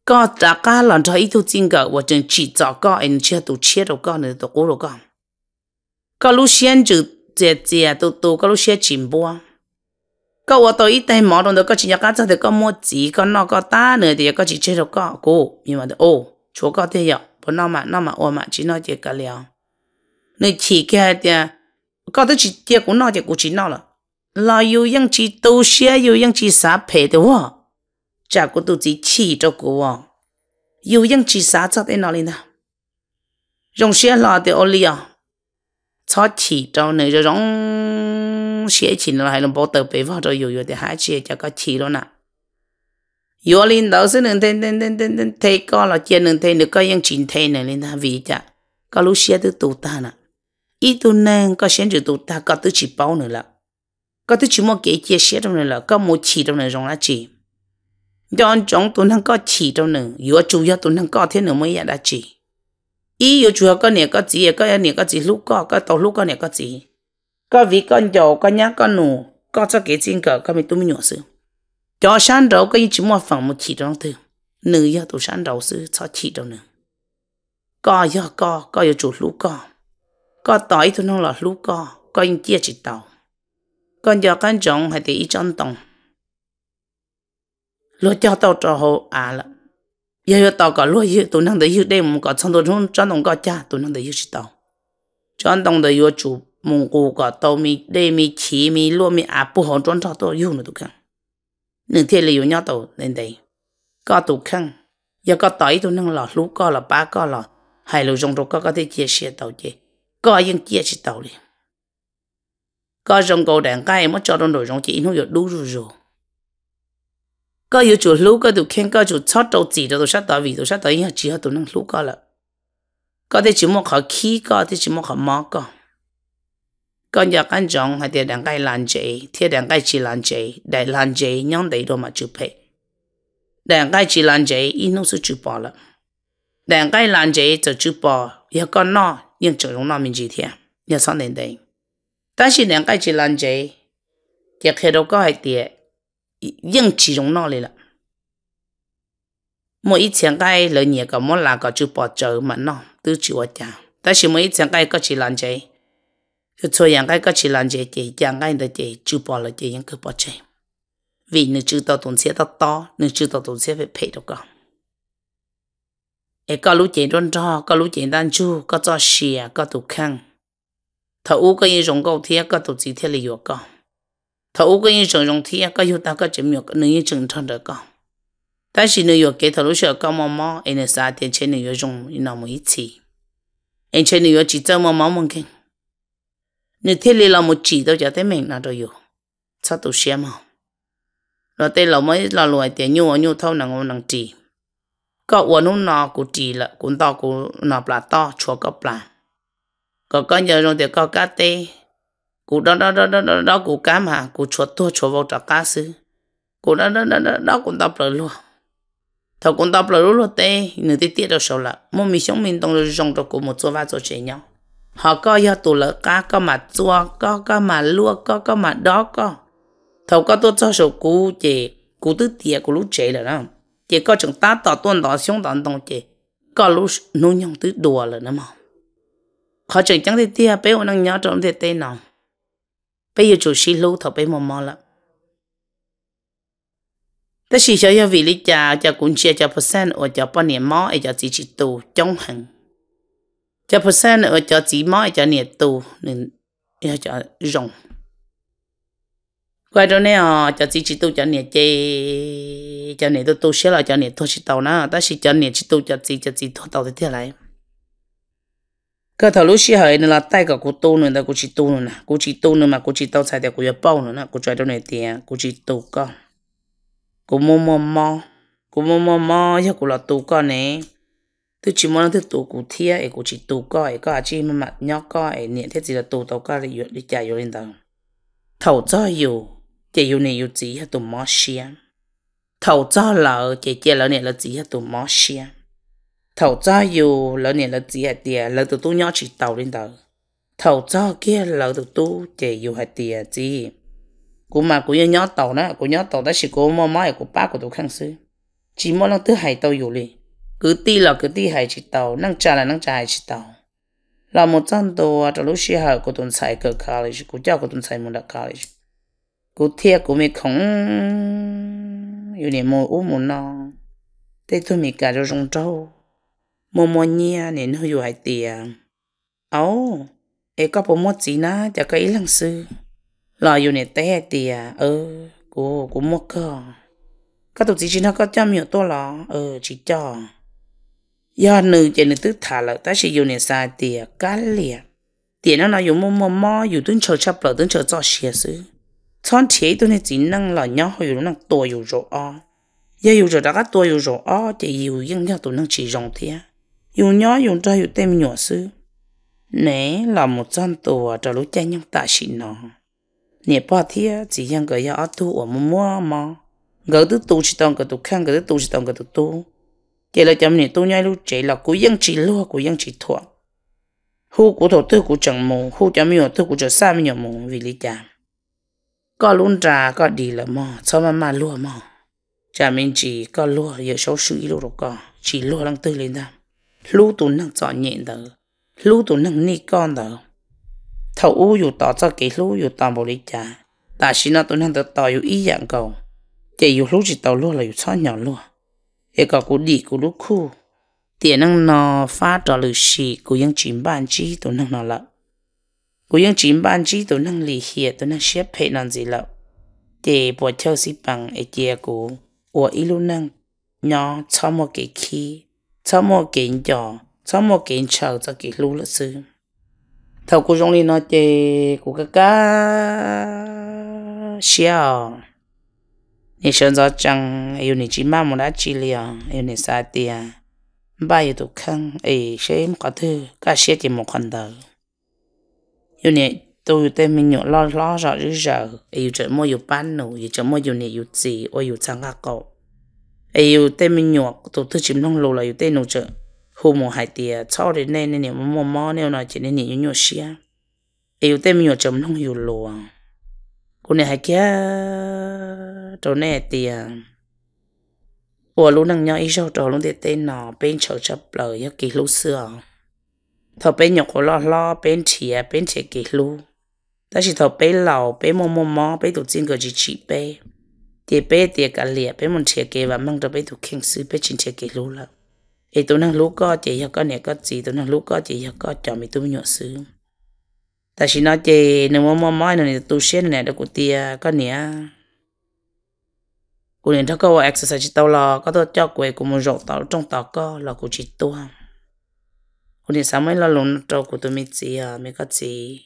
có trả cá lần cho ít thu tiền gạo và chừng chỉ trả cá anh chưa đủ chia đâu cá nữa đủ cố đâu cá có lúc xem chữ chè chè tụ tụ có lúc xem chìm bùa có vợ tôi ít tay mỏ đồng đó có chỉ nhà cá cho thì có mua chỉ có nó có ta nữa thì có chỉ chơi đâu cá cô nhưng mà ô chỗ có thế vậy bọn nó mà nó mà ô mà chỉ nói chuyện cái liao nên chỉ cái thì có tới chỉ tiếc của nó thì cũng chỉ nó rồi, là yêu những chỉ tu sửa yêu những chỉ sao phải được không chả có tụ chỉ chỉ cho cô à chỉ sáng cho thế nào linh à, rong xe là thì ô liều cho chỉ cho nên rồi rong xe chỉ là hay là bỏ tờ bê vào rồi yêu yêu để hai chị cho có chỉ luôn nè yêu linh đâu xin nên tên tên tên tên tên thấy có là chuyện nên thấy được có những chuyện thấy này linh ta vì chả có lúc xe tự tụ tan à, ít tụ nên có xe tự tụ tan, có tự chỉ bao nữa là có tự chỉ mua cái chia xe trong này là có một chỉ trong này rong là chỉ yon chong tu nang có chỉ đâu nữa yếu chủ yếu tu nang có thế nữa mới đã chỉ ý yếu chủ yếu có nè có chỉ có nè có chỉ lúc có có tàu lúc có nè có chỉ có vì con giàu có nhá con nụ có cho cái chuyện cả, có mình tu mình nhỏ sự cho sáng đầu có những chỉ mua phòng một chỉ trong thứ nữ yếu tu sáng đầu sự cho chỉ đâu nữa có yếu có có yếu chủ lúc có có tỏi tu nang là lúc có có những chia chỉ tàu con giàu con chồng hay để ý trong tòng lúa cho tao cho hồ à là giờ tao có lúa yêu tụi năng để yêu đêm có trong tụi chúng trong đồng có cha tụi năng để yêu tao trong đồng để yêu chủ mong cô có tao mi đêm mi chỉ mi lo mi à bu hồn trong cho tao yêu nữa tụi khăng nửa thiên là yêu nhau tao nên đây có tụi khăng giờ có tới tụi năng lọ lúa có là ba có là hai lũ trong đó có có thể chia sẻ tao chứ có những chia sẻ tao liền có trong cầu đàn cái mà cho trong đội trong chỉ nó được đủ rồi rồi có yêu chủ lú có tụ khen có chỗ chót đầu chỉ đồ sát đầu vì đồ sát đầu yên chỉ hết tụ năng lú có là có thể chỉ một khó khí có thể chỉ một khó mò có con giờ căn trọng hay tiền đang cái lan chế thiên đang cái chỉ lan chế đại lan chế nhóm đầy đồ mà chụp hệ đang cái chỉ lan chế in nó sẽ chụp bỏ là đang cái lan chế cho chụp bỏ giờ con nó nhưng chẳng đúng nó mình chỉ thiên giờ sao đến đây 但是两个只能做，也看到个系点。硬起容闹来了。mỗi ít sáng cái lời nhẹ có món là có chữ bỏ chờ mà nó tư chữ ở nhà ta chỉ mỗi ít cái chỉ làm gì cứ thôi yang cái có chỉ làm gì thì yang cái được thì chữ bỏ là thì cứ bỏ chơi vì nữ chữ tao tốn xe tao to nữ chữ tao tốn xe phải phải đâu con ấy có lúc chuyện đơn cho có lúc chuyện đơn chu có cho xìa có tụ khăn thầu u có như rồng câu thiếc có chỉ thiếc là vừa thấu cái yên trường trong thi có yêu ta có chấm nhược nên yên trường thân được con ta chỉ nên yêu cái thằng thấu sửa con mà mà anh sa tiền trên nên yêu dùng yên một ít gì anh trên nên yêu chỉ cho mà mà mong kinh thiết thế là một chỉ đâu cho thế mình nào đó yêu sao tụ xem mà rồi tên là mới là loại tiền nhu nhu thâu nàng ngon nàng chỉ có uống nó nọ cụ chỉ là cũng to cụ nọ là to chua có plan có con giờ rồi thì có cá tê cụ đó đó đó đó đó, đó cụ cá mà cụ chuột tua chuột vào trả cá sư cụ đó đó đó đó, đó cụ tập lại luôn thầu cụ tập lại luôn tê người tí tiết đâu sầu là mua mì sống mình tông rồi rong cho cụ một số ba số chế nhau họ có do tụ lỡ cá có mà chua có có mà lua có có mà đó có thầu có tôi cho sầu cụ chế cụ tứ tiệt cụ lũ chế là đó chế có chúng ta tỏ tuần tỏ xuống tỏ tông chế có lũ nô nhông tứ đùa là nó mà họ chẳng chẳng thì tiệt bé ông đang nhớ trong thế tê nào bây giờ chủ sĩ lưu thọ bây mò mò lắm ta chỉ cho vì lý cha cha cũng chia cha percent ở cha bao nhiêu mỏ ở chỉ chỉ tù trong hàng cha percent ở cha chỉ mỏ ở cha nhiệt nên ở cha rộng quay đó nè ờ, cha chỉ chỉ tù cha nhiệt chê cha nhiệt tù tù xé là cha nhiệt thôi chỉ tàu na ta chỉ cha nhiệt chỉ tù cha chỉ cha chỉ thôi tàu thế này 个头路西好呢啦，带个古多呢的古去多呢，古去多呢嘛，古去多菜的古要包呢呢，古拽到那点，古去多个，古摸摸摸，古摸摸摸，要古拉多个呢，都只摸那都多古天，哎古去多个，哎个阿姐妈妈鸟个，哎你这只个多多个的有你家有领导，头早有，这有呢有只要多毛些，头早老姐姐老呢老只要多毛些。thầu cho dù lỡ nè lỡ chỉ hạt tiền lỡ tụi tôi nhỏ chỉ tàu lên tàu thầu cho kia lỡ tụi tôi chỉ dù hạt tiền chỉ cú mà cú nhỏ tàu nữa cú nhỏ tàu đó chỉ cú mò mò cú ba của tụi khang sư chỉ mò lăng thứ hai tàu dù li cứ ti là cứ ti hai chỉ tàu năng trả là năng trả hai chỉ tàu là một trăm tàu trả lúc xí hở của tuần sai cờ college cú cho của tuần sai muốn đặt college cú thiệt cú mi không yêu niệm mồ u muốn nó thế thôi mi cả rồi rong trâu Momonia nên hơi dù hai tìa. ô, e có bố mô chí na chả có ý lăng sư. Lò dù nè tế hai tìa, ơ, cô, cô mô cơ. Có tụ chí chí nó có cho miệng tô lò, ơ, ờ, chỉ cho. Do nữ chả nữ tức thả lợi ta chỉ dù nè xa tìa, cá liền, Tìa nó nó dù mô mô mô, dù tuân chờ chập lợi tuân chờ cho xìa sư. Chọn chế tuân hệ chỉ năng là nhỏ hồi dù năng tùa dù rộ ơ, Giờ dù rộ đã gắt tùa dù rộ o, chả dù yên nhau tụi năng chỉ rộng thiệt dùng nhỏ dùng cho dùng tem nhỏ sư nè là một trăm tù trong lúc chơi nhân tạ xịn nó nè ba thia chỉ riêng cái nhà ở tu ở mua mua mà gỡ tứ tu chỉ tông gỡ tu khăn gỡ tứ tu chỉ tông gỡ tu tu chỉ là chấm nè tu nhai lúc chơi là cú dân chỉ lúa cú dân chỉ thua, hu cú thua tư cú chẳng mù hu chấm nhiều tư cú cho xa mi nhiều mù vì lý chạm có luôn trà có đi là mò sao mà mà lúa mò chả mình chỉ có lúa giờ xấu sự ý rồi có chỉ lúa đang tư lên ra lú tụ nâng cho nhẹ đó lú tụ nâng ni con đó thầu u dù tỏ cho kỹ lú dù tỏ bồ lý cha ta xin nó tụ nâng tỏ tỏ dù ý dạng cầu chạy dù lú chỉ tàu luôn là dù cho nhỏ luôn hệ gọi cú đi cú lú khu tiền nâng nó phá trò lử xì cú ยัง chín bàn chi tụ nâng nó lợ cú ยัง chín bàn chi tụ nâng lì hiệt tụ nâng xếp hệ nâng gì lợ để bỏ theo xí bằng ấy chia cú của ilu nâng nhỏ cho một cái khi trong kỷ lịch sử 草木见着，草木见愁，这给路了是。头古中里那的古个个笑，你现在讲有你舅妈母来治疗，有你啥的啊？ba yêu tục khăn ấy sẽ có thứ cả sẽ chỉ một khăn đầu yêu này tôi tên mình nhớ lo lo rõ rỡ yêu chờ mua yêu bán nụ yêu chờ mua yêu này yêu gì ôi yêu sang các cậu ai yêu tên mình nhọ tổ tư chìm long lù là yêu tên nô trợ hồ mồ hải tìa cho đến nay nên niệm mồ mò nêu nói chỉ nên niệm nhọ xia ai yêu tên mình nhọ chấm long hiểu lù cô này hải kia trâu này tìa ủa lũ năng nhau ý sao trâu luôn tên nọ, bên chợ chấp lời yêu kỳ lũ xưa thọ bên nhọ có lo lo bên chìa bên chè kỳ lũ ta chỉ thọ bên lầu bên mồ mò mò bên tổ tiên gọi chỉ chỉ bên thì bé thì cả lìa bé muốn chia kê và mang cho bé thuộc kinh sư bé chín chia kê lú lợ thì tôi năng lú co, chị cho co này, co gì tôi năng lú co, chị cho co, cho mình tôi nhọ sư ta chỉ nói chị nếu mà mà mai này tôi xem này, đó của tia co nè của này thắc câu exercise chỉ tao là có tôi cho quẹt của một rộng tao trong tao co, là của chị tôi của này sáng mấy là lùn trâu của tôi mình chị à ờ, mình có chị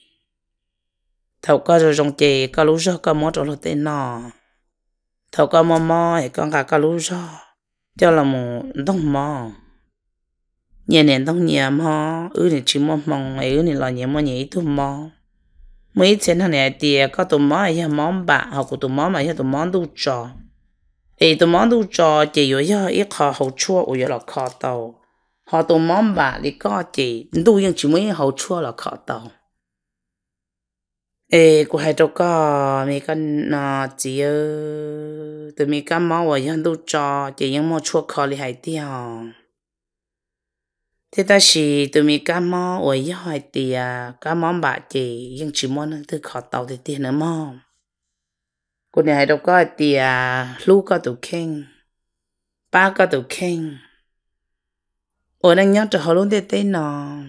thầu co rồi rộng chị co lú cho có mốt rồi tên nào thầu có mò mò thì con cả cả lú cho cho là một đông mò nhà nền đông nhà mò ư thì chỉ mò mong ư thì là nhà mò nhỉ tụ mò mấy chuyện thằng này thì à, có tụ mò hay mò bả, hoặc của tụ mò mà hay tụ mò đủ trò thì tụ mò đủ trò chỉ có hay ít khó hậu chua ở là khó đâu, họ tụ mò bả thì có chỉ đủ nhưng chỉ mấy hậu chua là khó đâu ê cô hai đâu có mi cái nọ chỉ ơ từ mi cái máu và cho chỉ những máu chua khó li hai thế ta chỉ từ mi cái máu và dân hai tiêu cái máu bạc chỉ nhưng chỉ nó thứ khó tàu thì tiền nữa mò, cô này hai đâu có tiêu lú có tụ khen ba có tụ khen ở đang nhớ cho họ luôn để thế nào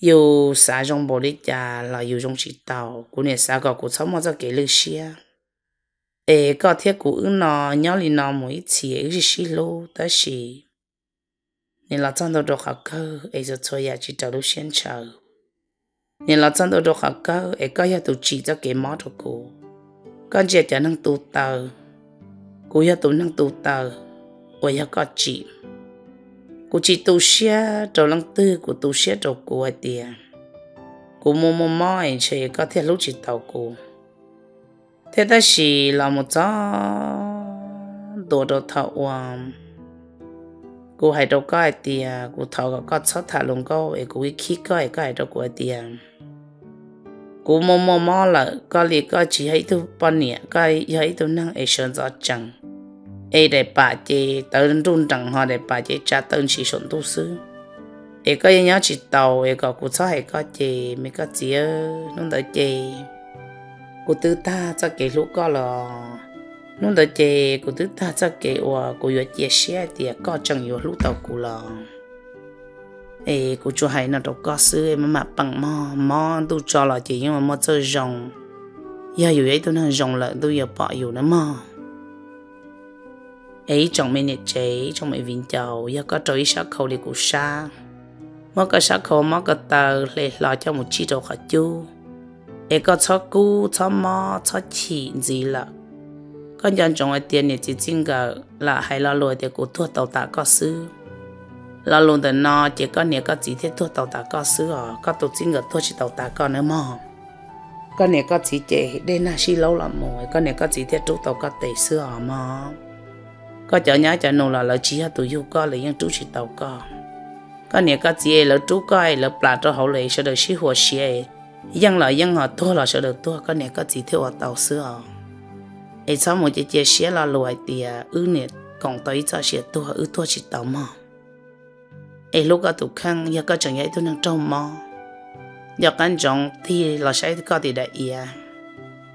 yêu xã trong bộ lịch già là yêu trong chỉ tàu của nè xã gọi của cháu mà cho kể lưu xia ê có thiết của ứng nó nhớ lì nó mỗi chỉ ấy gì xí lô ta xì nên là trong đầu đồ khảo cơ ê, giờ thôi ya chỉ tàu lưu xuyên chờ nên là trong đầu đồ khảo cơ ê, có nhà tụ chỉ cho kể mót đồ cô, con trẻ chả năng tụ tàu cô nhà tụ năng tụ tàu ôi ya có chỉ cô chỉ tu xia trầu lăng tư cô tu xia trầu cô ai tiề cô mua mua mỏi chỉ có thể lúc chỉ tàu cô thế ta chỉ làm một chỗ, đồ đồ thọ hoàng cô hãy đâu có ai tiề cô thọ có có sáu thả lùng cô ấy cô khi có ấy có ai đâu cô ai tiề cô mua mua mỏi là có lì có chỉ hãy tu bao nhiêu có hãy tu năng ấy sơn gió chẳng ai để bà chị tới trung trọng họ để bà chị cha tên chỉ sống tu sư ai có nhớ chỉ tàu ai có cuộc sống hay có chị mới có chị nông đợi chị cô tư ta cho cái lúc có là nông đợi chị cô tư ta cho cái ủa cô vừa chia sẻ thì có chẳng vừa lúc tàu cô là ai cô chú hay nó đâu có sư em mà bằng mò mò tu cho là chị nhưng mà mò chơi rồng giờ dù ấy tôi nó rồng lại tôi giờ bỏ dù nó mò ấy trong mấy nét chế trong mấy viên chầu giờ có trời sắc khâu đi cụ sa mất cái sắc khâu mất cái tờ lệ lo cho một chi đồ khả chu ấy có cho cu cho mò cho chỉ gì là con dân trong ai tiền này chỉ chính gờ là hay là lùi để cụ thua tàu ta có sư lo luôn từ nó chỉ có nếu có chỉ thế thua tàu ta có sư ở có tổ chức gờ thua chỉ tàu ta có nữa mò con này có chỉ chế đây là xí lâu lắm rồi con này có chỉ thế trú tàu có tẩy sư ở mò có chợ nhá chợ nô là lỡ chi ha tụi yêu có lấy những chú chỉ tàu có có nhiều có gì lỡ chú coi lỡ bà cho hậu lệ sợ được xí hồ xí dân là dân họ thua là sợ được thua có nhiều có chị thiếu họ tàu xưa ấy sau một chiếc chiếc xí là loại thì ư nè còn tới cho xí thua ư thua chỉ tàu mà ấy lúc có tụi khăn giờ có chẳng nhảy tôi đang trông mà, giờ căn trọng thì là sẽ có thì đại ý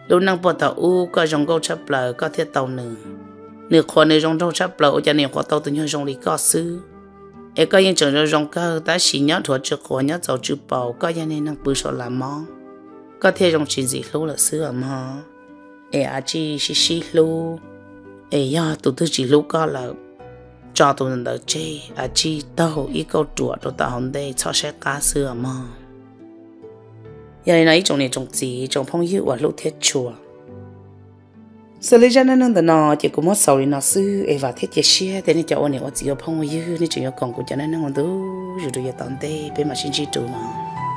lúc năng bỏ tàu u có dòng câu chấp lời có thiết tàu nữa nếu khó nếu rong trong sắp lẩu cho nên khó tàu tự nhiên rong đi có sư e có những trường rong cơ ta chỉ nhát thuộc cho khó nhát giàu chưa bảo có cho nên năng bự sợ làm mò có thể rong chuyện gì lâu là sư ở mò e à chi xí xí lâu e ya tụi tôi chỉ lâu có là cho tụi mình đầu chê à chi tàu ít câu chùa tụi ta hôm đây cho sẽ cá sư ở mò giờ này nói trong này trong gì trong phong hiệu và lúc thiết chùa sự lý ra nên là nó chỉ có một sầu thì nó sư e và thiết chế xe thế nên cho ông này ông chỉ có phong yêu nên chỉ có còn của cho nên nó còn đủ rồi rồi tận tê bên mà xin chỉ trụ mà